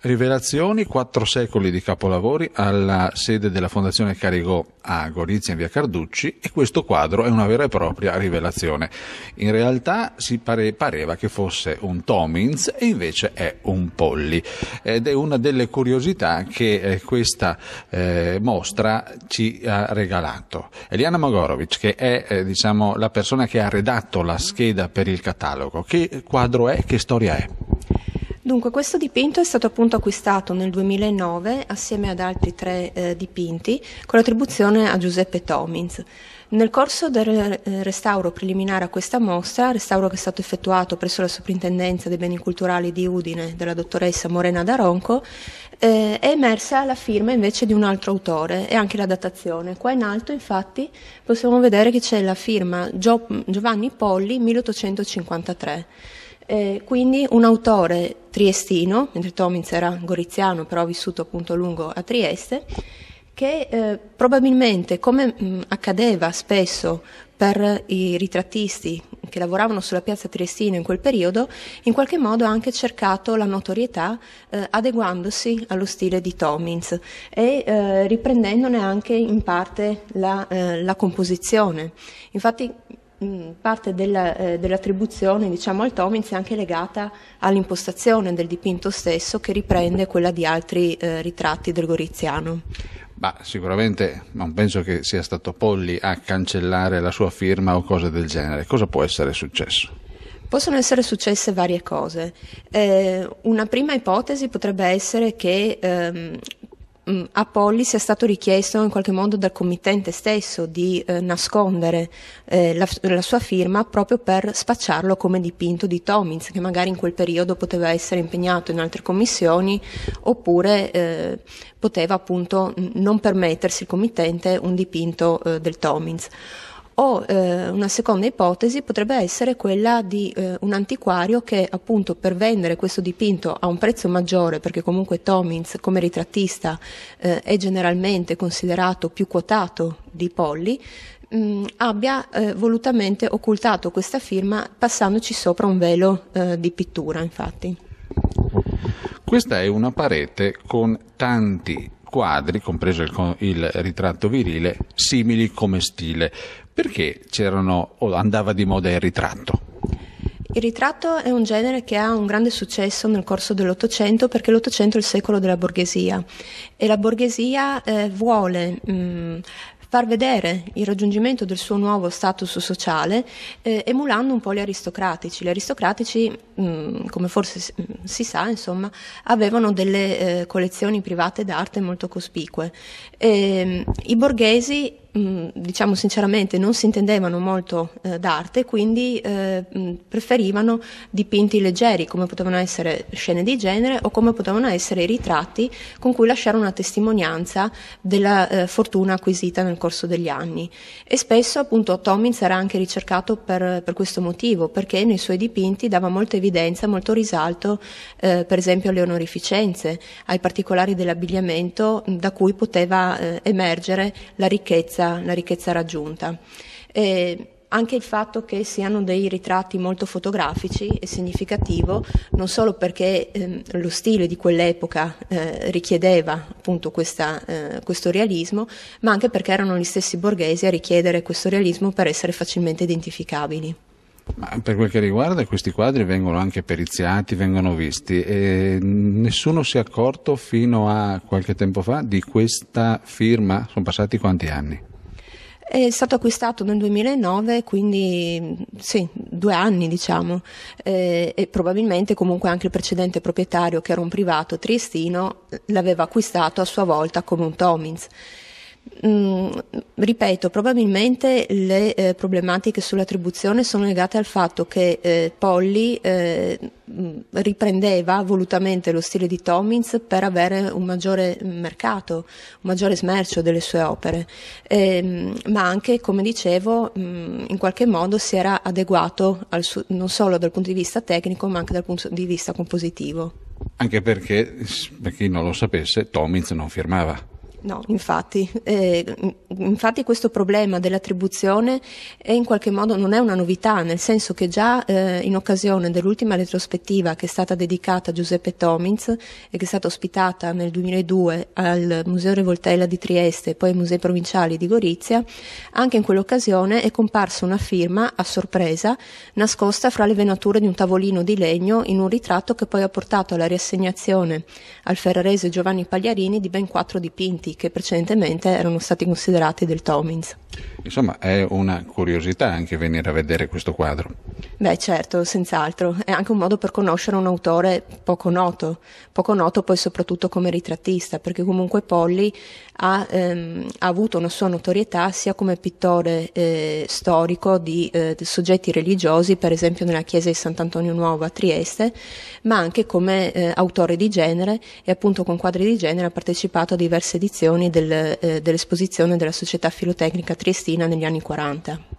Rivelazioni, quattro secoli di capolavori alla sede della Fondazione Carigò a Gorizia in via Carducci e questo quadro è una vera e propria rivelazione. In realtà si pare, pareva che fosse un Tomins e invece è un Polli ed è una delle curiosità che eh, questa eh, mostra ci ha regalato. Eliana Mogorovic che è eh, diciamo, la persona che ha redatto la scheda per il catalogo, che quadro è, che storia è? Dunque, questo dipinto è stato appunto acquistato nel 2009 assieme ad altri tre eh, dipinti con l'attribuzione a Giuseppe Tomins. Nel corso del eh, restauro preliminare a questa mostra, restauro che è stato effettuato presso la Soprintendenza dei Beni Culturali di Udine della dottoressa Morena Daronco, eh, è emersa la firma invece di un altro autore e anche la datazione. Qua in alto infatti possiamo vedere che c'è la firma Gio- Giovanni Polli 1853. Eh, quindi un autore triestino, mentre Tomins era goriziano, però ha vissuto appunto a lungo a Trieste, che eh, probabilmente, come mh, accadeva spesso per i ritrattisti che lavoravano sulla piazza triestina in quel periodo, in qualche modo ha anche cercato la notorietà eh, adeguandosi allo stile di Tomins e eh, riprendendone anche in parte la, eh, la composizione. Infatti parte della, eh, dell'attribuzione diciamo, al Tomins è anche legata all'impostazione del dipinto stesso che riprende quella di altri eh, ritratti del Goriziano. Bah, sicuramente non penso che sia stato Polli a cancellare la sua firma o cose del genere. Cosa può essere successo? Possono essere successe varie cose. Eh, una prima ipotesi potrebbe essere che ehm, Mm, a Polli sia stato richiesto in qualche modo dal committente stesso di eh, nascondere eh, la, la, sua firma proprio per spacciarlo come dipinto di Tomins, che magari in quel periodo poteva essere impegnato in altre commissioni oppure eh, poteva appunto non permettersi il committente un dipinto eh, del Tomins. O eh, una seconda ipotesi potrebbe essere quella di eh, un antiquario che appunto per vendere questo dipinto a un prezzo maggiore, perché comunque Tomins come ritrattista eh, è generalmente considerato più quotato di Polli, mh, mm, abbia eh, volutamente occultato questa firma passandoci sopra un velo eh, di pittura, infatti. Questa è una parete con tanti quadri, compreso il, il, ritratto virile, simili come stile. Perché c'erano o andava di moda il ritratto? Il ritratto è un genere che ha un grande successo nel corso dell'Ottocento perché l'Ottocento è il secolo della borghesia e la borghesia eh, vuole mh, mm, far vedere il raggiungimento del suo nuovo status sociale eh, emulando un po' gli aristocratici. Gli aristocratici, mh, mm, come forse mm, si sa, insomma, avevano delle eh, collezioni private d'arte molto cospicue. E, ehm, I borghesi Mm, diciamo sinceramente, non si intendevano molto eh, d'arte, quindi eh, mm, preferivano dipinti leggeri, come potevano essere scene di genere o come potevano essere i ritratti con cui lasciare una testimonianza della eh, fortuna acquisita nel corso degli anni. E spesso appunto Tomins era anche ricercato per, per, questo motivo, perché nei suoi dipinti dava molta evidenza, molto risalto, eh, per esempio alle onorificenze, ai particolari dell'abbigliamento da cui poteva eh, emergere la ricchezza ricchezza, ricchezza raggiunta. E anche il fatto che siano dei ritratti molto fotografici è significativo non solo perché ehm, lo stile di quell'epoca eh, richiedeva appunto questa, eh, questo realismo, ma anche perché erano gli stessi borghesi a richiedere questo realismo per essere facilmente identificabili. Ma per quel che riguarda questi quadri vengono anche periziati, vengono visti e nessuno si è accorto fino a qualche tempo fa di questa firma, sono passati quanti anni? È stato acquistato nel 2009, quindi sì, due anni diciamo, eh, e probabilmente comunque anche il precedente proprietario, che era un privato triestino, l'aveva acquistato a sua volta come un Tomins. Mm, ripeto, probabilmente le eh, problematiche sull'attribuzione sono legate al fatto che eh, Polly eh, mm, riprendeva volutamente lo stile di Tommins per avere un maggiore mercato, un maggiore smercio delle sue opere, e, ehm, ma anche, come dicevo, mh, mm, in qualche modo si era adeguato suo, non solo dal punto di vista tecnico ma anche dal punto di vista compositivo. Anche perché, per chi non lo sapesse, Tommins non firmava. No, infatti, eh, infatti questo problema dell'attribuzione è in qualche modo non è una novità, nel senso che già eh, in occasione dell'ultima retrospettiva che è stata dedicata a Giuseppe Tomins e che è stata ospitata nel 2002 al Museo Revoltella di Trieste e poi ai Musei Provinciali di Gorizia, anche in quell'occasione è comparsa una firma a sorpresa nascosta fra le venature di un tavolino di legno in un ritratto che poi ha portato alla riassegnazione al ferrarese Giovanni Pagliarini di ben quattro dipinti elementi che precedentemente erano stati considerati del Tomins. Insomma, è una curiosità anche venire a vedere questo quadro. Beh, certo, senz'altro. È anche un modo per conoscere un autore poco noto, poco noto poi soprattutto come ritrattista, perché comunque Polli ha, ehm, ha avuto una sua notorietà sia come pittore eh, storico di, eh, di, soggetti religiosi, per esempio nella chiesa di Sant'Antonio Nuovo a Trieste, ma anche come eh, autore di genere e appunto con quadri di genere ha partecipato a diverse edizioni del, eh, dell'esposizione della Società Filotecnica Triestina negli anni 40.